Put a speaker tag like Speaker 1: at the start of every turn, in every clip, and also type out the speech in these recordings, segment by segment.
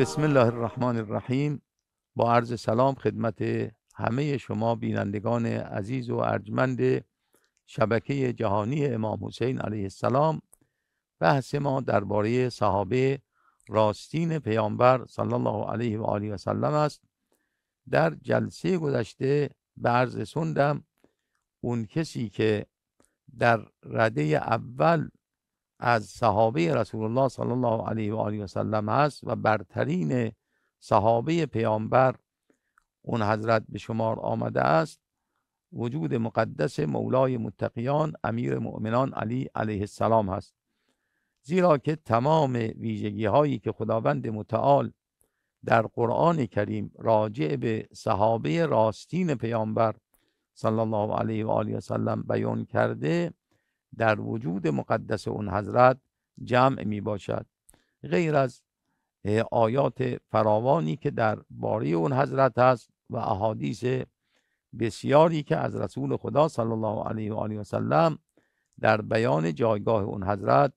Speaker 1: بسم الله الرحمن الرحیم با عرض سلام خدمت همه شما بینندگان عزیز و ارجمند شبکه جهانی امام حسین علیه السلام بحث ما درباره صحابه راستین پیامبر صلی الله علیه و آله و سلم است در جلسه گذشته به عرض سندم اون کسی که در رده اول از صحابه رسول الله صلی الله علیه و آله و سلم هست و برترین صحابه پیامبر اون حضرت به شمار آمده است وجود مقدس مولای متقیان امیر مؤمنان علی علیه السلام هست زیرا که تمام ویژگی هایی که خداوند متعال در قرآن کریم راجع به صحابه راستین پیامبر صلی الله علیه و آله و سلم بیان کرده در وجود مقدس اون حضرت جمع می باشد غیر از آیات فراوانی که در باری اون حضرت هست و احادیث بسیاری که از رسول خدا صلی الله علیه و آله و سلم در بیان جایگاه اون حضرت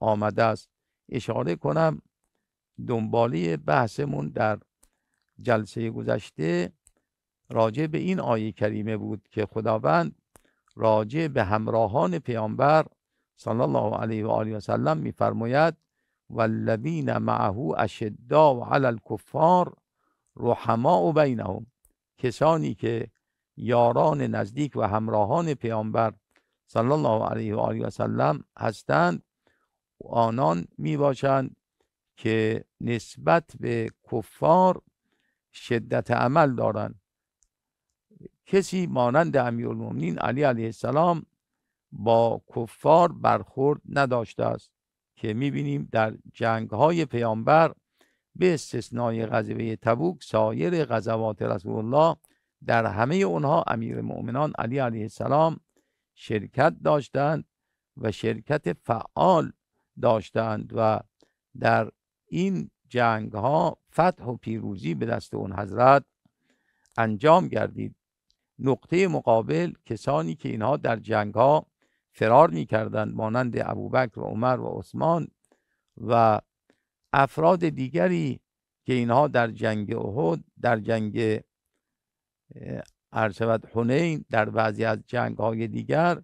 Speaker 1: آمده است اشاره کنم دنبالی بحثمون در جلسه گذشته راجع به این آیه کریمه بود که خداوند راجع به همراهان پیامبر صلی الله علیه و آله و سلم میفرماید والذین معه اشداء علی الکفار رحماء بینهم کسانی که یاران نزدیک و همراهان پیامبر صلی الله علیه و آله و سلم هستند و آنان می که نسبت به کفار شدت عمل دارند کسی مانند امیرالمومنین علی علیه السلام با کفار برخورد نداشته است که میبینیم در جنگ های پیامبر به استثنای غزوه تبوک سایر غزوات رسول الله در همه اونها امیر مؤمنان علی علیه السلام شرکت داشتند و شرکت فعال داشتند و در این جنگ ها فتح و پیروزی به دست اون حضرت انجام گردید نقطه مقابل کسانی که اینها در جنگ ها فرار می کردن مانند ابوبکر و عمر و عثمان و افراد دیگری که اینها در جنگ احد در جنگ ارشود حنین در بعضی از جنگ های دیگر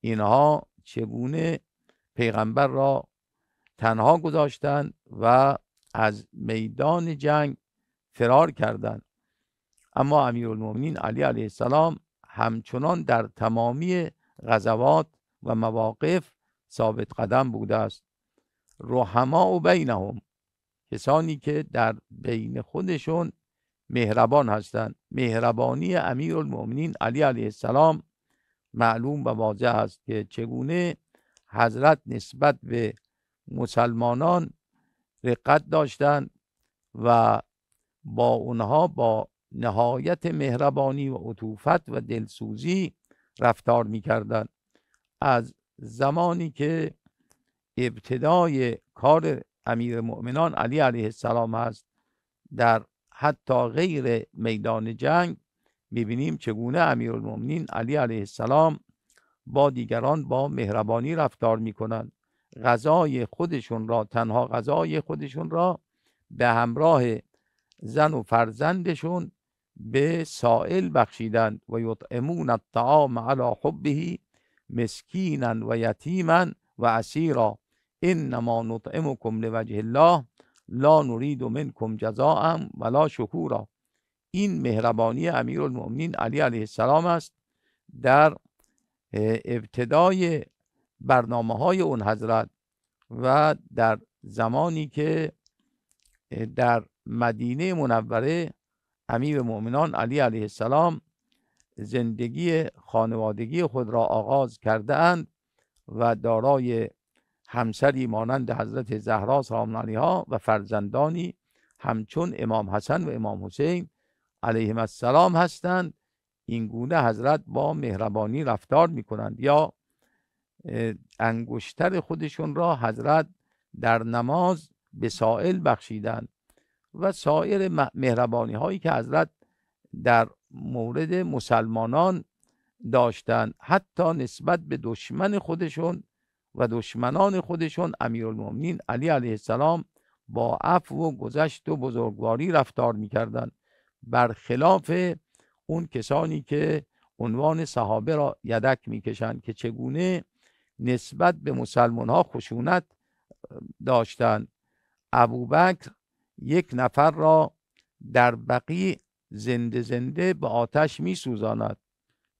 Speaker 1: اینها چگونه پیغمبر را تنها گذاشتند و از میدان جنگ فرار کردند اما امیرالمؤمنین علی علیه السلام همچنان در تمامی غزوات و مواقف ثابت قدم بوده است روحما و بینهم کسانی که در بین خودشون مهربان هستند مهربانی امیرالمؤمنین علی علیه السلام معلوم و واضح است که چگونه حضرت نسبت به مسلمانان رقت داشتند و با اونها با نهایت مهربانی و عطوفت و دلسوزی رفتار میکردند از زمانی که ابتدای کار امیر مؤمنان علی علیه السلام است در حتی غیر میدان جنگ میبینیم چگونه امیرالمؤمنین علی علیه السلام با دیگران با مهربانی رفتار میکنند غذای خودشون را تنها غذای خودشون را به همراه زن و فرزندشون به سائل بخشیدند و یطعمون الطعام علی حبه مسکینا و یتیما و اسیرا انما نطعمكم لوجه الله لا نريد منكم جزاء ولا شكورا این مهربانی امیر المؤمنین علی علیه السلام است در ابتدای برنامه های اون حضرت و در زمانی که در مدینه منوره امیر مؤمنان علی علیه السلام زندگی خانوادگی خود را آغاز کرده اند و دارای همسری مانند حضرت زهرا سلام علیها و فرزندانی همچون امام حسن و امام حسین علیهم السلام هستند این گونه حضرت با مهربانی رفتار می کنند یا انگشتر خودشون را حضرت در نماز به سائل بخشیدند و سایر مهربانی هایی که حضرت در مورد مسلمانان داشتند حتی نسبت به دشمن خودشون و دشمنان خودشون امیرالمومنین علی علیه السلام با عفو و گذشت و بزرگواری رفتار میکردند برخلاف اون کسانی که عنوان صحابه را یدک میکشند که چگونه نسبت به مسلمان ها خشونت داشتند ابوبکر یک نفر را در بقی زنده زنده به آتش می سوزاند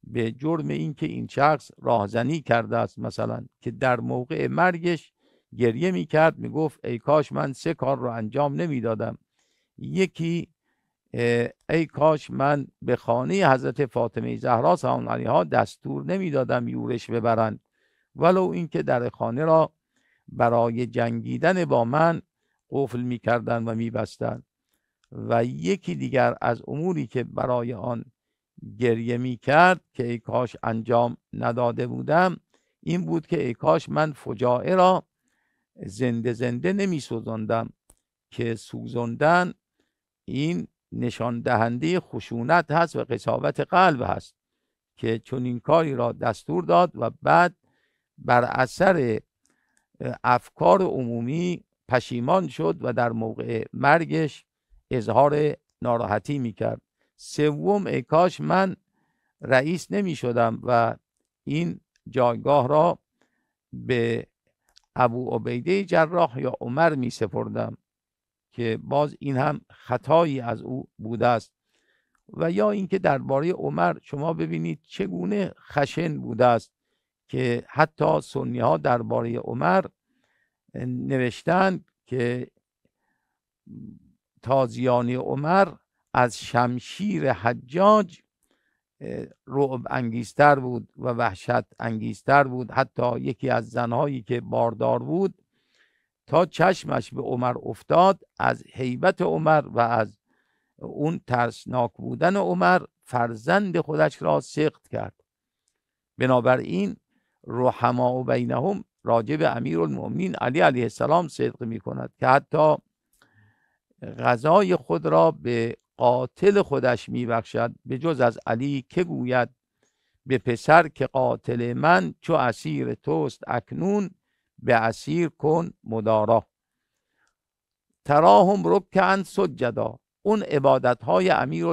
Speaker 1: به جرم اینکه این شخص راهزنی کرده است مثلا که در موقع مرگش گریه می کرد می گفت ای کاش من سه کار را انجام نمی دادم یکی ای کاش من به خانه حضرت فاطمه زهرا سلام علیها دستور دادم یورش ببرند ولو اینکه در خانه را برای جنگیدن با من قفل می کردن و می بستن و یکی دیگر از اموری که برای آن گریه می کرد که ای کاش انجام نداده بودم این بود که ای کاش من فجاعه را زنده زنده نمی سوزندم که سوزندن این نشان دهنده خشونت هست و قصاوت قلب هست که چون این کاری را دستور داد و بعد بر اثر افکار عمومی پشیمان شد و در موقع مرگش اظهار ناراحتی میکرد سوم اکاش من رئیس نمی شدم و این جایگاه را به ابو عبیده جراح یا عمر می سپردم که باز این هم خطایی از او بوده است و یا اینکه درباره عمر شما ببینید چگونه خشن بوده است که حتی سنی ها درباره عمر نوشتند که تازیانی عمر از شمشیر حجاج رعب انگیزتر بود و وحشت انگیزتر بود حتی یکی از زنهایی که باردار بود تا چشمش به عمر افتاد از حیبت عمر و از اون ترسناک بودن عمر فرزند خودش را سخت کرد بنابراین رحما و بینهم راجع به امیر علی علیه السلام صدق می کند که حتی غذای خود را به قاتل خودش می بخشد به جز از علی که گوید به پسر که قاتل من چو اسیر توست اکنون به اسیر کن مدارا تراهم رکعن سجدا اون عبادت های امیر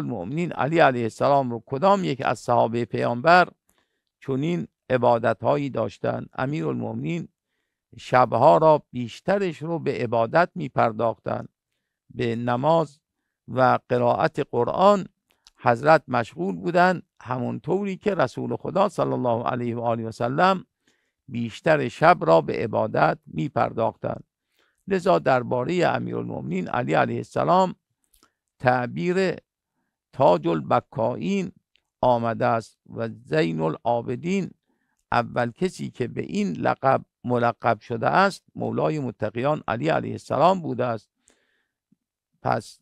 Speaker 1: علی علیه السلام رو کدام یک از صحابه پیامبر چنین عبادت هایی داشتند امیرالمؤمنین شبها را بیشترش رو به عبادت می پرداختن. به نماز و قرائت قرآن حضرت مشغول بودند همونطوری که رسول خدا صلی الله علیه و آله و سلم بیشتر شب را به عبادت می پرداختن. لذا درباره امیرالمؤمنین علی علیه السلام تعبیر تاج البکائین آمده است و زین العابدین اول کسی که به این لقب ملقب شده است مولای متقیان علی علیه السلام بوده است پس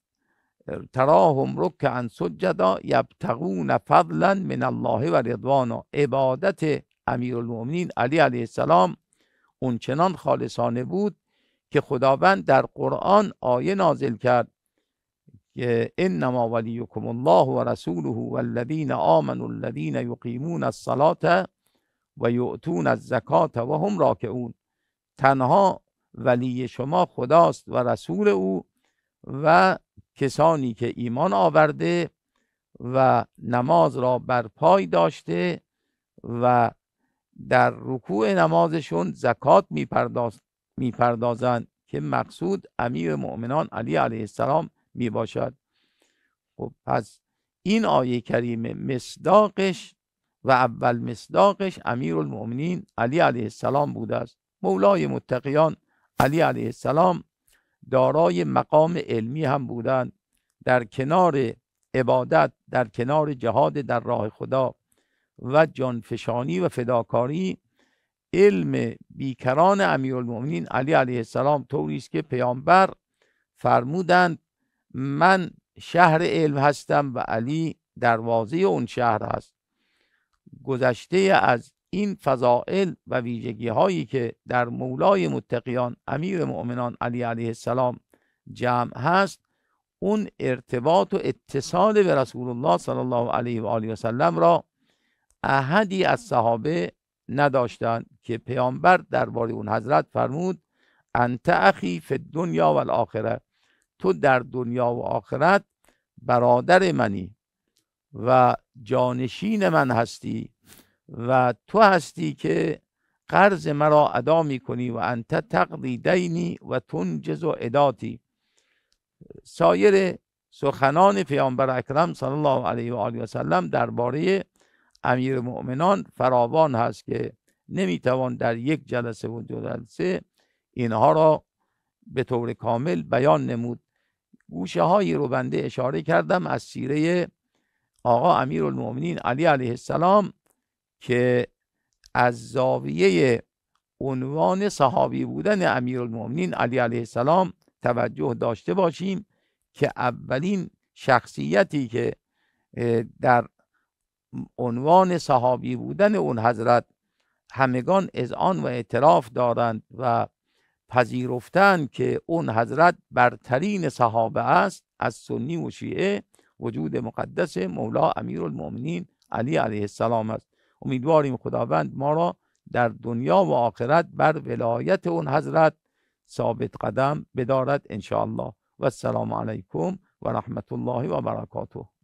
Speaker 1: تراهم ان سجدا یبتغون فضلا من الله و رضوانا عبادت امیرالمؤمنین علی علیه السلام اونچنان خالصانه بود که خداوند در قرآن آیه نازل کرد که انما ولیکم الله و رسوله والذین آمنوا الذین یقیمون الصلاه و یعتون از زکات و هم اون تنها ولی شما خداست و رسول او و کسانی که ایمان آورده و نماز را بر پای داشته و در رکوع نمازشون زکات میپردازند میپردازند که مقصود امیر مؤمنان علی علیه السلام می باشد خب پس این آیه کریمه مصداقش و اول مصداقش امیر المؤمنین علی علیه السلام بوده است مولای متقیان علی علیه السلام دارای مقام علمی هم بودند در کنار عبادت در کنار جهاد در راه خدا و جانفشانی و فداکاری علم بیکران امیرالمؤمنین علی علیه السلام طوری است که پیامبر فرمودند من شهر علم هستم و علی دروازه اون شهر هست گذشته از این فضائل و ویژگی هایی که در مولای متقیان امیر مؤمنان علی علیه السلام جمع هست اون ارتباط و اتصال به رسول الله صلی الله علیه و آله و را احدی از صحابه نداشتند که پیامبر درباره اون حضرت فرمود انت اخی فی دنیا و الاخره تو در دنیا و آخرت برادر منی و جانشین من هستی و تو هستی که قرض مرا ادا می کنی و انت تقضی دینی و تنجز و اداتی سایر سخنان پیامبر اکرم صلی الله علیه و آله و سلم درباره امیر مؤمنان فراوان هست که نمیتوان در یک جلسه و دو جلسه اینها را به طور کامل بیان نمود گوشه هایی رو بنده اشاره کردم از سیره آقا امیرالمؤمنین علی علیه السلام که از زاویه عنوان صحابی بودن امیرالمؤمنین علی علیه السلام توجه داشته باشیم که اولین شخصیتی که در عنوان صحابی بودن اون حضرت همگان از آن و اعتراف دارند و پذیرفتن که اون حضرت برترین صحابه است از سنی و شیعه وجود مقدس مولا امیر المؤمنین علی علیه السلام است امیدواریم خداوند ما را در دنیا و آخرت بر ولایت اون حضرت ثابت قدم بدارد ان الله و السلام علیکم و رحمت الله و برکاته